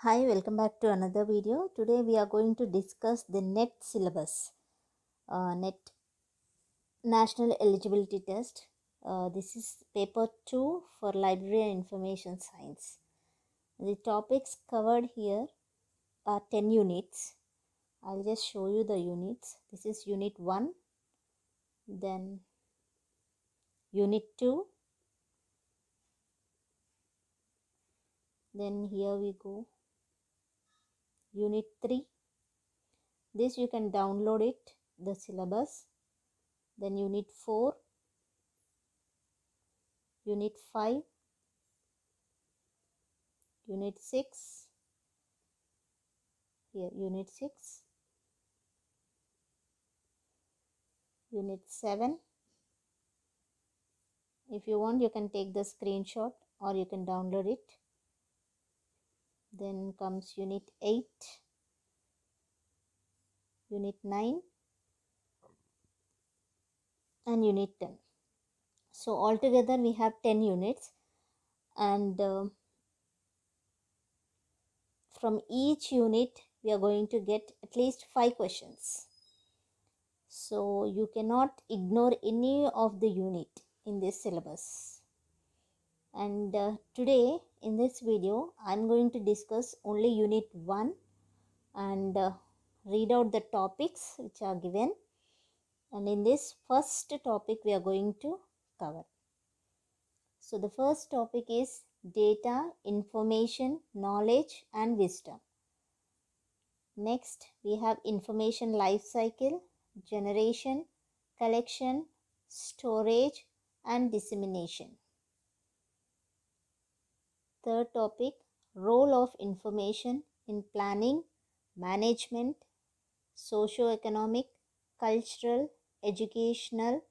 Hi, welcome back to another video. Today we are going to discuss the NET syllabus, uh, NET National Eligibility Test. Uh, this is paper 2 for Library and Information Science. The topics covered here are 10 units. I'll just show you the units. This is unit 1, then unit 2, then here we go unit 3 this you can download it the syllabus then unit 4 unit 5 unit 6 here unit 6 unit 7 if you want you can take the screenshot or you can download it then comes unit 8 unit 9 and unit 10 so altogether we have 10 units and uh, from each unit we are going to get at least 5 questions so you cannot ignore any of the unit in this syllabus and uh, today in this video I'm going to discuss only unit 1 and uh, read out the topics which are given and in this first topic we are going to cover. So the first topic is data, information, knowledge and wisdom. Next we have information life cycle, generation, collection, storage and dissemination. Third topic role of information in planning, management, socio-economic, cultural, educational,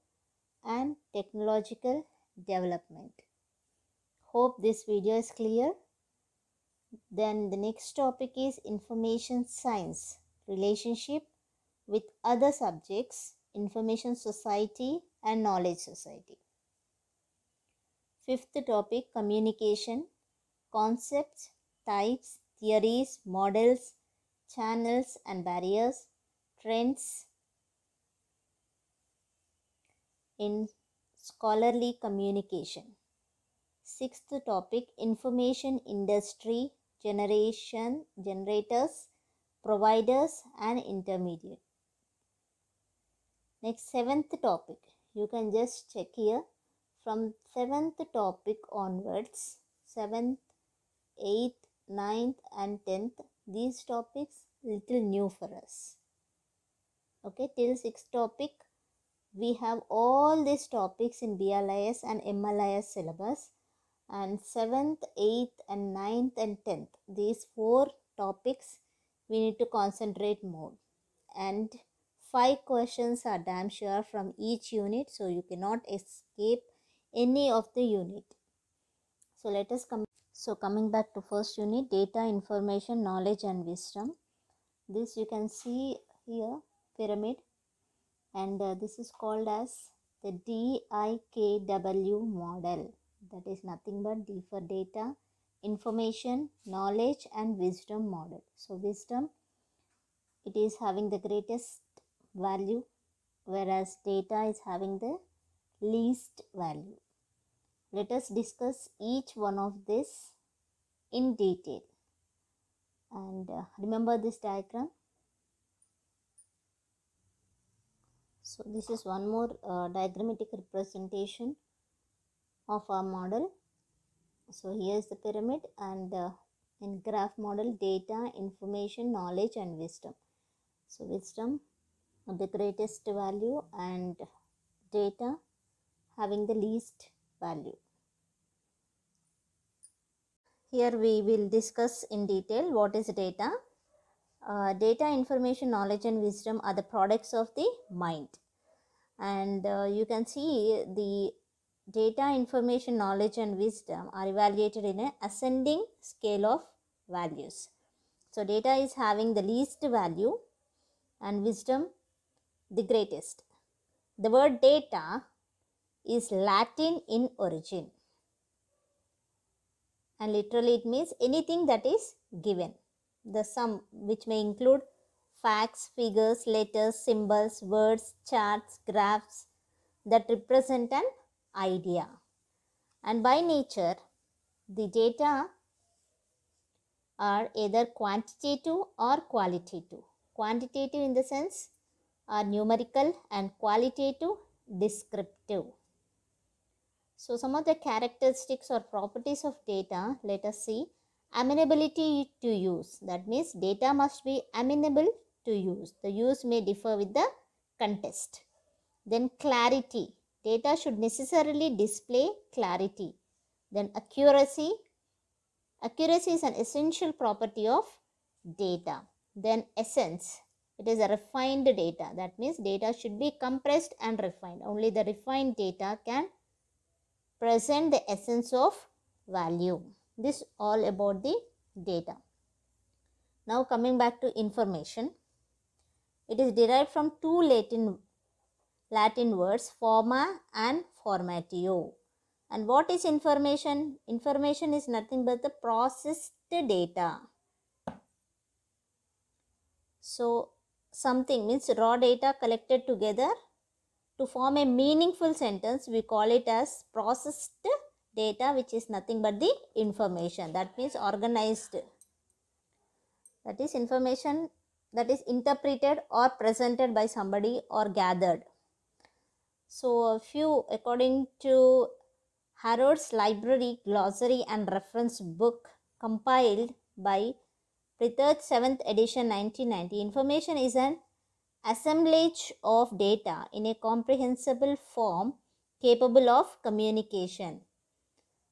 and technological development. Hope this video is clear. Then the next topic is information science relationship with other subjects, information society and knowledge society. Fifth topic communication concepts, types, theories, models, channels and barriers, trends in scholarly communication. Sixth topic, information industry, generation, generators, providers and intermediate. Next, seventh topic. You can just check here. From seventh topic onwards, seventh 8th, 9th and 10th. These topics little new for us. Okay, till 6th topic, we have all these topics in BLIS and MLIS syllabus. And 7th, 8th and 9th and 10th. These four topics we need to concentrate more. And five questions are damn sure from each unit so you cannot escape any of the unit so let us come so coming back to first unit data information knowledge and wisdom. This you can see here pyramid and uh, this is called as the DIKW model that is nothing but D for data information knowledge and wisdom model. So wisdom it is having the greatest value whereas data is having the least value let us discuss each one of this in detail. And uh, remember this diagram. So this is one more uh, diagrammatic representation of our model. So here is the pyramid and uh, in graph model data, information, knowledge and wisdom. So wisdom the greatest value and data having the least value. Here we will discuss in detail what is data. Uh, data, information, knowledge and wisdom are the products of the mind. And uh, you can see the data, information, knowledge and wisdom are evaluated in an ascending scale of values. So data is having the least value and wisdom the greatest. The word data is Latin in origin and literally it means anything that is given. The sum which may include facts, figures, letters, symbols, words, charts, graphs that represent an idea. And by nature, the data are either quantitative or qualitative. Quantitative in the sense are numerical and qualitative descriptive. So some of the characteristics or properties of data, let us see. Amenability to use, that means data must be amenable to use. The use may differ with the contest. Then clarity, data should necessarily display clarity. Then accuracy, accuracy is an essential property of data. Then essence, it is a refined data. That means data should be compressed and refined. Only the refined data can present the essence of value. This all about the data. Now coming back to information. It is derived from two Latin, Latin words forma and formatio. And what is information? Information is nothing but the processed data. So something means raw data collected together to form a meaningful sentence, we call it as processed data which is nothing but the information. That means organized. That is information that is interpreted or presented by somebody or gathered. So, a few according to Harrod's Library Glossary and Reference Book compiled by third 7th edition 1990, information is an assemblage of data in a comprehensible form capable of communication.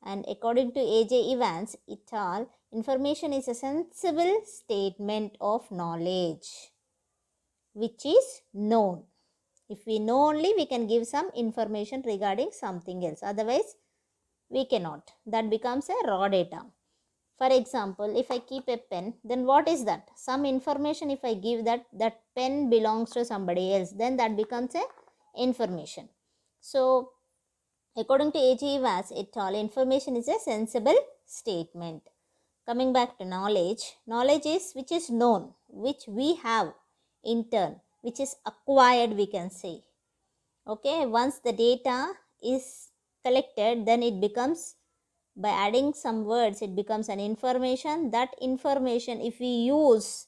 And according to A.J. Evans et al., information is a sensible statement of knowledge which is known. If we know only, we can give some information regarding something else. Otherwise, we cannot. That becomes a raw data. For example, if I keep a pen, then what is that? Some information if I give that, that pen belongs to somebody else, then that becomes a information. So, according to A.G. Vass et al, information is a sensible statement. Coming back to knowledge, knowledge is which is known, which we have in turn, which is acquired we can say. Okay, once the data is collected, then it becomes by adding some words it becomes an information that information if we use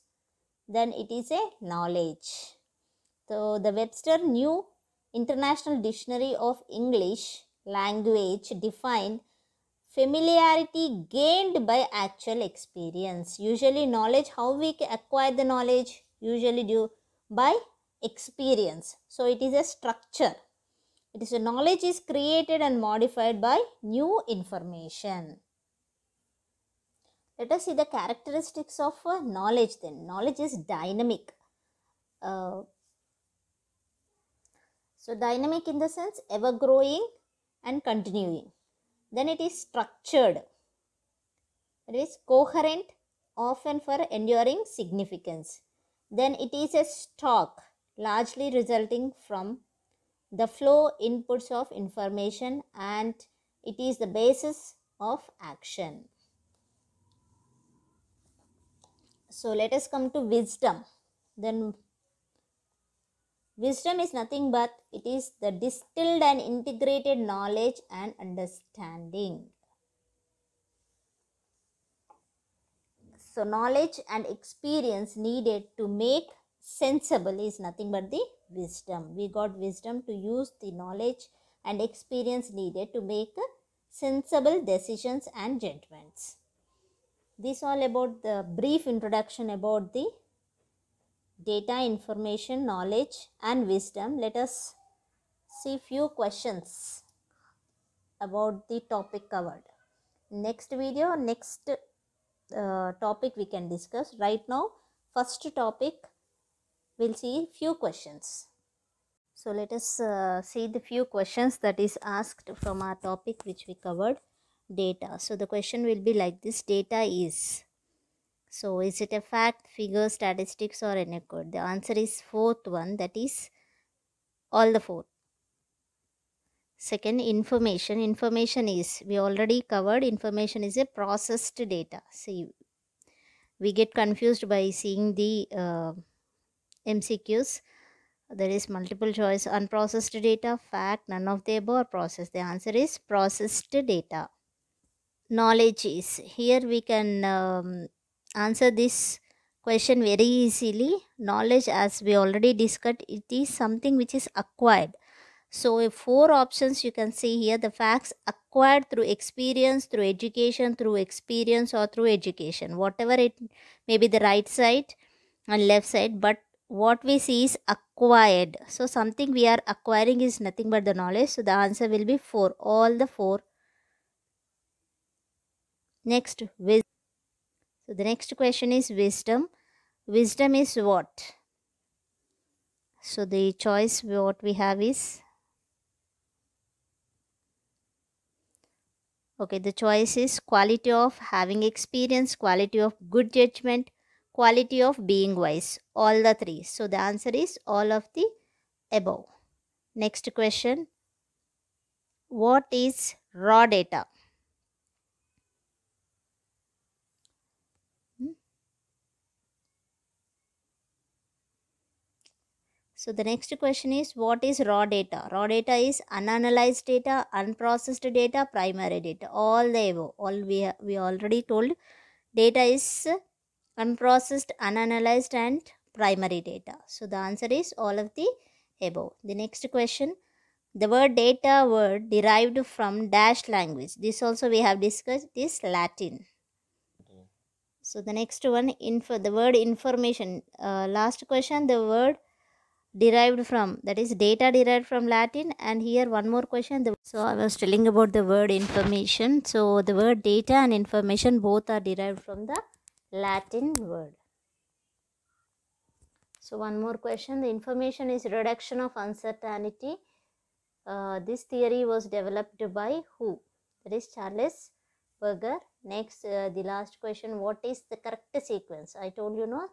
then it is a knowledge so the webster new international dictionary of english language defined familiarity gained by actual experience usually knowledge how we acquire the knowledge usually due by experience so it is a structure it is a knowledge is created and modified by new information. Let us see the characteristics of uh, knowledge then. Knowledge is dynamic. Uh, so dynamic in the sense ever growing and continuing. Then it is structured. It is coherent often for enduring significance. Then it is a stock largely resulting from the flow inputs of information and it is the basis of action. So let us come to wisdom. Then wisdom is nothing but it is the distilled and integrated knowledge and understanding. So knowledge and experience needed to make sensible is nothing but the wisdom. We got wisdom to use the knowledge and experience needed to make sensible decisions and judgments. This all about the brief introduction about the data, information, knowledge and wisdom. Let us see few questions about the topic covered. Next video, next uh, topic we can discuss. Right now, first topic we'll see few questions. So let us uh, see the few questions that is asked from our topic which we covered data. So the question will be like this data is. So is it a fact, figure, statistics or any code? The answer is fourth one that is all the four. Second information. Information is we already covered information is a processed data. See we get confused by seeing the uh, MCQs. There is multiple choice, unprocessed data, fact, none of the above, process. The answer is processed data. Knowledge is here we can um, answer this question very easily knowledge as we already discussed it is something which is acquired so if four options you can see here the facts acquired through experience through education through experience or through education whatever it may be the right side and left side but what we see is acquired so something we are acquiring is nothing but the knowledge so the answer will be 4 all the 4 next so the next question is wisdom wisdom is what so the choice what we have is okay the choice is quality of having experience quality of good judgment quality of being wise all the three so the answer is all of the above next question what is raw data hmm? So the next question is what is raw data? Raw data is unanalyzed data, unprocessed data, primary data, all the above. All we, we already told data is unprocessed, unanalyzed and primary data. So the answer is all of the above. The next question, the word data word derived from dash language. This also we have discussed This Latin. So the next one, info, the word information. Uh, last question, the word derived from that is data derived from latin and here one more question the, so i was telling about the word information so the word data and information both are derived from the Latin word. So, one more question. The information is reduction of uncertainty. Uh, this theory was developed by who? That is Charles Berger. Next, uh, the last question. What is the correct sequence? I told you, know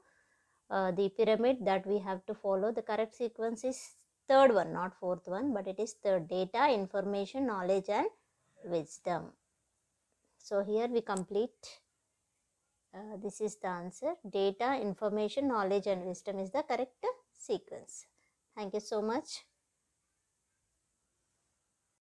uh, the pyramid that we have to follow. The correct sequence is third one, not fourth one, but it is third. Data, information, knowledge and wisdom. So, here we complete uh, this is the answer. Data, information, knowledge and wisdom is the correct sequence. Thank you so much.